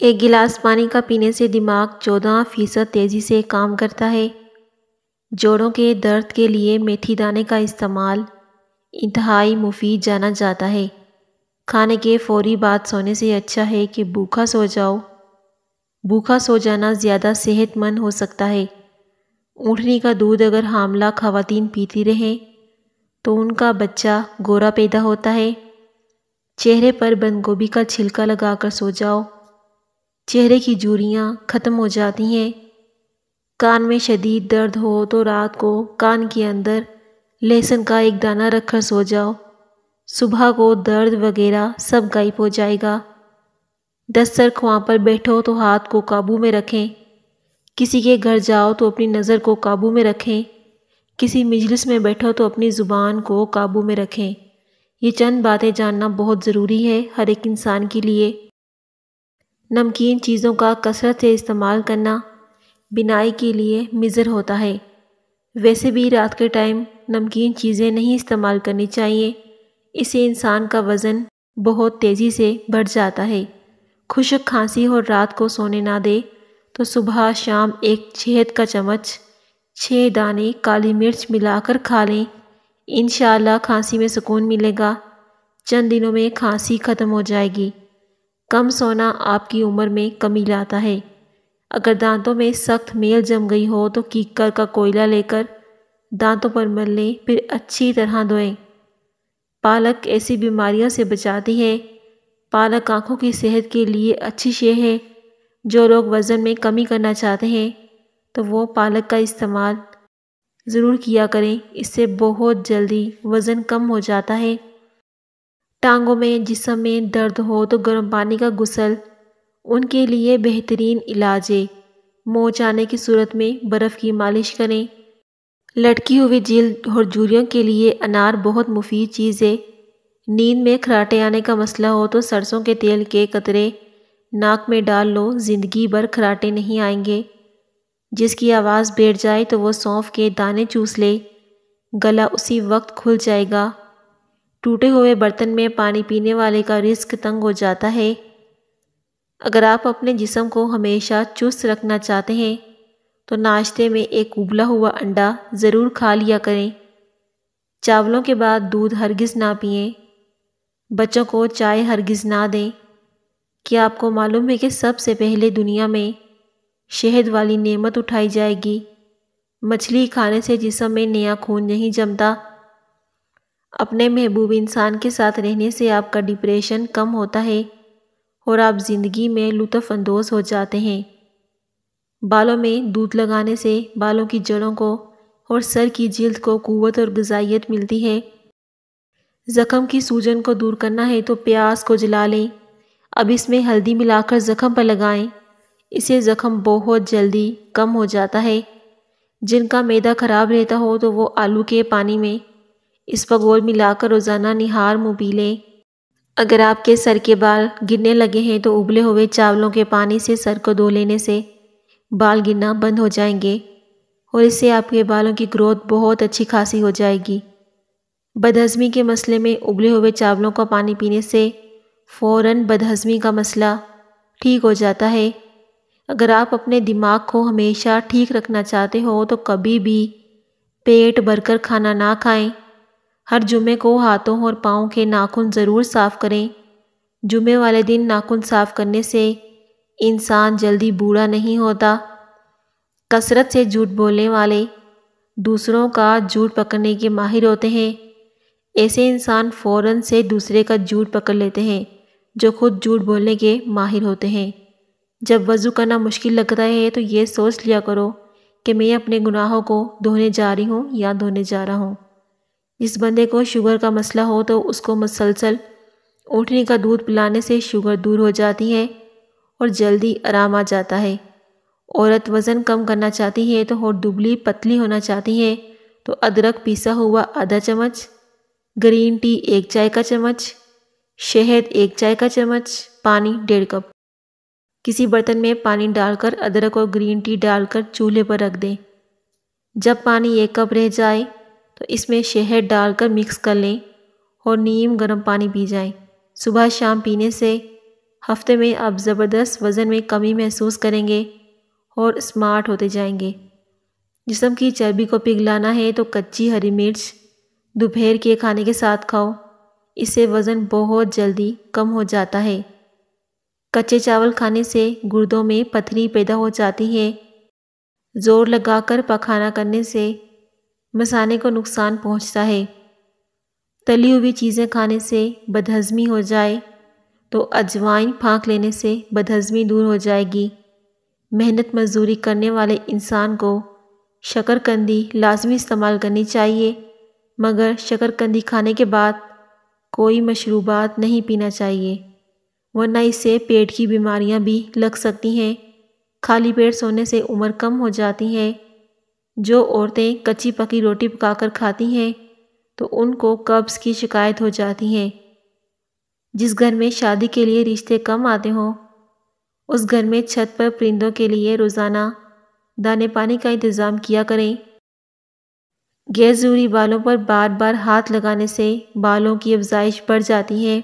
एक गिलास पानी का पीने से दिमाग चौदह फ़ीसद तेज़ी से काम करता है जोड़ों के दर्द के लिए मेथी दाने का इस्तेमाल इंतहाई मुफीद जाना जाता है खाने के फौरी बाद सोने से अच्छा है कि भूखा सो जाओ भूखा सो जाना ज़्यादा सेहतमंद हो सकता है ऊँटनी का दूध अगर हामला खातन पीती रहें तो उनका बच्चा गोरा पैदा होता है चेहरे पर बंद गोभी का छिलका लगाकर सो जाओ चेहरे की जूरियाँ ख़त्म हो जाती हैं कान में शदीद दर्द हो तो रात को कान के अंदर लहसुन का एक दाना रखकर सो जाओ सुबह को दर्द वगैरह सब गायब हो जाएगा दस्तर खुआ पर बैठो तो हाथ को काबू में रखें किसी के घर जाओ तो अपनी नज़र को काबू में रखें किसी मजलिस में बैठो तो अपनी ज़ुबान को काबू में रखें ये चंद बातें जानना बहुत ज़रूरी है हर एक इंसान के लिए नमकीन चीज़ों का कसरत से इस्तेमाल करना बिनाई के लिए मिज़र होता है वैसे भी रात के टाइम नमकीन चीज़ें नहीं इस्तेमाल करनी चाहिए इससे इंसान का वज़न बहुत तेज़ी से बढ़ जाता है खुशक खांसी और रात को सोने ना दे तो सुबह शाम एक छेद का चम्मच छः दाने काली मिर्च मिलाकर खा लें इन खांसी में सुकून मिलेगा चंद दिनों में खांसी ख़त्म हो जाएगी कम सोना आपकी उम्र में कमी लाता है अगर दांतों में सख्त मेल जम गई हो तो कीकर का कोयला लेकर दांतों पर मल लें फिर अच्छी तरह धोएं पालक ऐसी बीमारियों से बचाती है पालक आँखों की सेहत के लिए अच्छी शे है जो लोग वज़न में कमी करना चाहते हैं तो वो पालक का इस्तेमाल ज़रूर किया करें इससे बहुत जल्दी वज़न कम हो जाता है टांगों में जिसम में दर्द हो तो गर्म पानी का गुसल उनके लिए बेहतरीन इलाज है मोच आने की सूरत में बर्फ़ की मालिश करें लटकी हुई जील और जूरियों के लिए अनार बहुत मुफीद चीज़ है नींद में खराटे आने का मसला हो तो सरसों के तेल के कतरे नाक में डाल लो ज़िंदगी भर खराटे नहीं आएंगे जिसकी आवाज़ बैठ जाए तो वो सौंफ के दाने चूस ले गला उसी वक्त खुल जाएगा टूटे हुए बर्तन में पानी पीने वाले का रिस्क तंग हो जाता है अगर आप अपने जिसम को हमेशा चुस्त रखना चाहते हैं तो नाश्ते में एक उबला हुआ अंडा ज़रूर खा लिया करें चावलों के बाद दूध हरगिज़ ना पिएं बच्चों को चाय हरगिज़ ना दें क्या आपको मालूम है कि सबसे पहले दुनिया में शहद वाली नेमत उठाई जाएगी मछली खाने से जिसम में नया खून नहीं जमता अपने महबूब इंसान के साथ रहने से आपका डिप्रेशन कम होता है और आप ज़िंदगी में लुत्फ़ानंदोज़ हो जाते हैं बालों में दूध लगाने से बालों की जड़ों को और सर की जल्द को कुत और गजाइत मिलती है ज़ख़म की सूजन को दूर करना है तो प्याज को जला लें अब इसमें हल्दी मिलाकर ज़ख़म पर लगाएं। इसे ज़ख़म बहुत जल्दी कम हो जाता है जिनका मैदा ख़राब रहता हो तो वो आलू के पानी में इस पर गोल मिलाकर रोज़ाना निहार मुँह पी लें अगर आपके सर के बाल गिरने लगे हैं तो उबले हुए चावलों के पानी से सर को धो लेने से बाल गिरना बंद हो जाएंगे और इससे आपके बालों की ग्रोथ बहुत अच्छी खासी हो जाएगी बदहजमी के मसले में उबले हुए चावलों का पानी पीने से फ़ौर बदहजमी का मसला ठीक हो जाता है अगर आप अपने दिमाग को हमेशा ठीक रखना चाहते हो तो कभी भी पेट भरकर खाना ना खाएं हर जुमे को हाथों और पाँव के नाखून ज़रूर साफ़ करें जुमे वाले दिन नाखून साफ़ करने से इंसान जल्दी बूढ़ा नहीं होता कसरत से झूठ बोलने वाले दूसरों का झूठ पकड़ने के माहिर होते हैं ऐसे इंसान फ़ौर से दूसरे का झूठ पकड़ लेते हैं जो खुद झूठ बोलने के माहिर होते हैं जब वज़ू करना मुश्किल लग रहा है तो ये सोच लिया करो कि मैं अपने गुनाहों को धोने जा रही हूँ या धोने जा रहा हूँ जिस बंदे को शुगर का मसला हो तो उसको मसलसल ऊँटनी का दूध पिलाने से शुगर दूर हो जाती है और जल्दी आराम आ जाता है औरत वज़न कम करना चाहती है तो और दुबली पतली होना चाहती है तो अदरक पीसा हुआ आधा चम्मच ग्रीन टी एक चाय का चम्मच शहद एक चाय का चम्मच पानी डेढ़ कप किसी बर्तन में पानी डालकर अदरक और ग्रीन टी डालकर चूल्हे पर रख दें जब पानी एक कप रह जाए तो इसमें शहद डालकर मिक्स कर लें और नीम गर्म पानी पी जाएं। सुबह शाम पीने से हफ्ते में आप ज़बरदस्त वज़न में कमी महसूस करेंगे और स्मार्ट होते जाएंगे जिसम की चर्बी को पिघलाना है तो कच्ची हरी मिर्च दोपहर के खाने के साथ खाओ इससे वज़न बहुत जल्दी कम हो जाता है कच्चे चावल खाने से गुर्दों में पथरी पैदा हो जाती है ज़ोर लगाकर पखाना करने से मसाने को नुकसान पहुंचता है तली हुई चीज़ें खाने से बदहज़मी हो जाए तो अजवाइन फाँक लेने से बदहज़मी दूर हो जाएगी मेहनत मजदूरी करने वाले इंसान को शक्करकंदी लाजमी इस्तेमाल करनी चाहिए मगर शकरकंदी खाने के बाद कोई मशरूबात नहीं पीना चाहिए वरना इससे पेट की बीमारियां भी लग सकती हैं खाली पेट सोने से उम्र कम हो जाती है जो औरतें कच्ची पकी रोटी पकाकर खाती हैं तो उनको कब्ज़ की शिकायत हो जाती है जिस घर में शादी के लिए रिश्ते कम आते हों उस घर में छत पर परिंदों के लिए रोज़ाना दाने पानी का इंतज़ाम किया करें गैर ज़रूरी बालों पर बार बार हाथ लगाने से बालों की अफजाइश बढ़ जाती है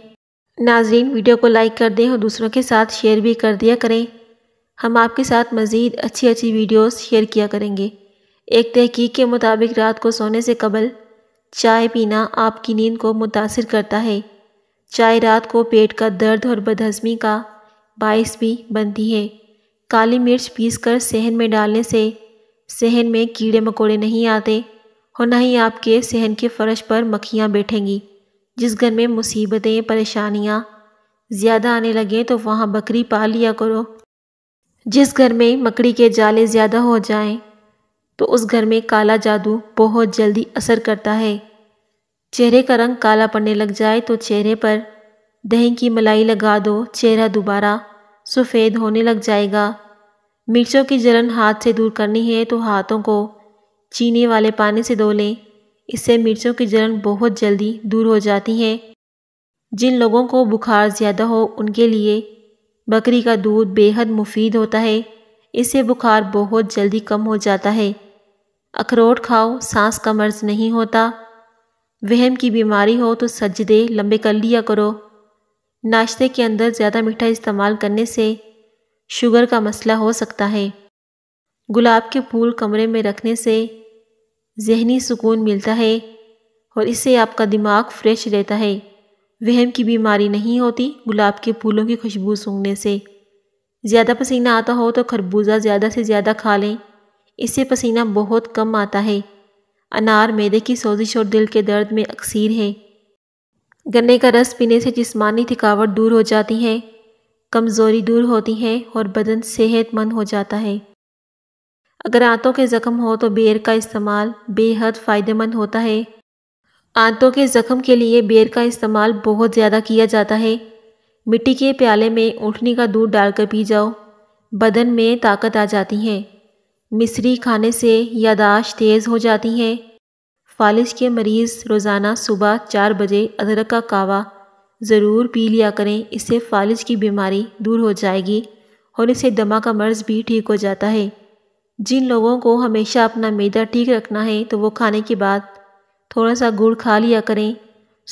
नाजरीन वीडियो को लाइक कर दें और दूसरों के साथ शेयर भी कर दिया करें हम आपके साथ मज़ीद अच्छी अच्छी वीडियोस शेयर किया करेंगे एक तहकीक के मुताबिक रात को सोने से कबल चाय पीना आपकी नींद को मुतासर करता है चाय रात को पेट का दर्द और बदहजमी का बायस भी बनती है काली मिर्च पीस कर सहन में डालने से सहन में कीड़े मकोड़े नहीं आते और ना ही आपके सहन के फर्श पर मक्खियाँ बैठेंगी जिस घर में मुसीबतें परेशानियाँ ज़्यादा आने लगें तो वहाँ बकरी पाल लिया करो जिस घर में मकड़ी के जाले ज़्यादा हो जाएं तो उस घर में काला जादू बहुत जल्दी असर करता है चेहरे का रंग काला पड़ने लग जाए तो चेहरे पर दही की मलाई लगा दो चेहरा दोबारा सफ़ेद होने लग जाएगा मिर्चों की जलन हाथ से दूर करनी है तो हाथों को चीनी वाले पानी से धो लें इससे मिर्चों की जलन बहुत जल्दी दूर हो जाती है जिन लोगों को बुखार ज़्यादा हो उनके लिए बकरी का दूध बेहद मुफीद होता है इससे बुखार बहुत जल्दी कम हो जाता है अखरोट खाओ सांस का मर्ज नहीं होता वहम की बीमारी हो तो सजदे लंबे कर लिया करो नाश्ते के अंदर ज़्यादा मीठा इस्तेमाल करने से शुगर का मसला हो सकता है गुलाब के फूल कमरे में रखने से जहनी सुकून मिलता है और इससे आपका दिमाग फ्रेश रहता है वहम की बीमारी नहीं होती गुलाब के फूलों की खुशबू सूंघने से ज़्यादा पसीना आता हो तो खरबूजा ज़्यादा से ज़्यादा खा लें इससे पसीना बहुत कम आता है अनार मैदे की सोजिश और दिल के दर्द में अक्सर है गन्ने का रस पीने से जिस्मानी थकावट दूर हो जाती है कमज़ोरी दूर होती है और बदन सेहतमंद हो जाता है अगर आंतों के ज़ख़म हो तो बेर का इस्तेमाल बेहद फ़ायदेमंद होता है आंतों के ज़ख़म के लिए बेर का इस्तेमाल बहुत ज़्यादा किया जाता है मिट्टी के प्याले में उठनी का दूध डालकर पी जाओ बदन में ताकत आ जाती है मिसरी खाने से यादाश्त तेज़ हो जाती है फालिश के मरीज़ रोज़ाना सुबह चार बजे अदरक का कावा ज़रूर पी लिया करें इससे फालिज की बीमारी दूर हो जाएगी और इससे दमा का मर्ज़ भी ठीक हो जाता है जिन लोगों को हमेशा अपना मैदा ठीक रखना है तो वो खाने के बाद थोड़ा सा गुड़ खा लिया करें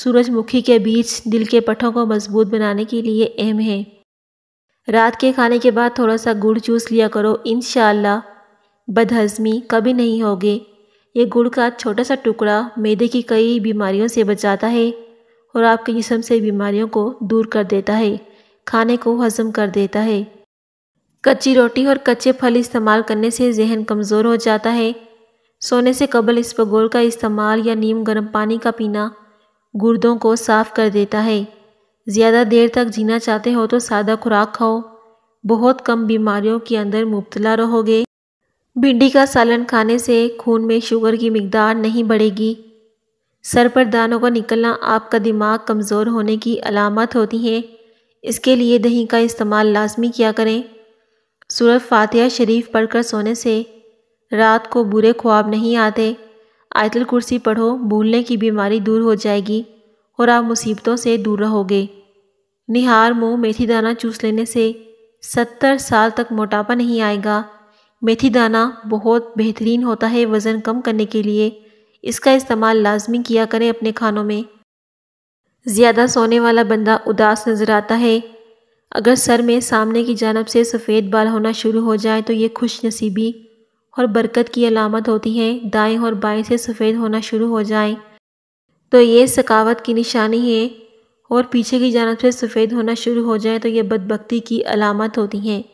सूरजमुखी के बीज दिल के पटों को मजबूत बनाने के लिए अहम है रात के खाने के बाद थोड़ा सा गुड़ चूस लिया करो इन बदहज़मी कभी नहीं होगे ये गुड़ का छोटा सा टुकड़ा मैदे की कई बीमारियों से बचाता है और आपके जिसम से बीमारियों को दूर कर देता है खाने को हजम कर देता है कच्ची रोटी और कच्चे फल इस्तेमाल करने से जहन कमज़ोर हो जाता है सोने से कबल इस पगोल का इस्तेमाल या नीम गर्म पानी का पीना गुर्दों को साफ़ कर देता है ज़्यादा देर तक जीना चाहते हो तो सादा खुराक खाओ बहुत कम बीमारियों के अंदर मुबतला रहोगे भिंडी का सालन खाने से खून में शुगर की मकदार नहीं बढ़ेगी सर पर दानों का निकलना आपका दिमाग कमज़ोर होने की अलामत होती है इसके लिए दही का इस्तेमाल लाजमी किया करें सूरत फातिया शरीफ पढ़कर सोने से रात को बुरे ख्वाब नहीं आते आयतल कुर्सी पढ़ो भूलने की बीमारी दूर हो जाएगी और आप मुसीबतों से दूर रहोगे निहार मुँह मेथी दाना चूस लेने से सत्तर साल तक मोटापा नहीं आएगा मेथी दाना बहुत बेहतरीन होता है वज़न कम करने के लिए इसका इस्तेमाल लाजमी किया करें अपने खानों में ज़्यादा सोने वाला बंदा उदास नज़र आता है अगर सर में सामने की जानब से सफ़ेद बाल होना शुरू हो जाए तो ये खुश नसीबी और बरकत की अलामत होती है दाएं और बाएं से सफ़ेद होना शुरू हो जाए तो ये सकावत की निशानी है और पीछे की जानब से सफ़ेद होना शुरू हो जाए तो ये बदबकती की अलामत होती हैं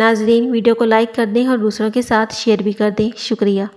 नाजरीन वीडियो को लाइक कर दें और दूसरों के साथ शेयर भी कर दें शुक्रिया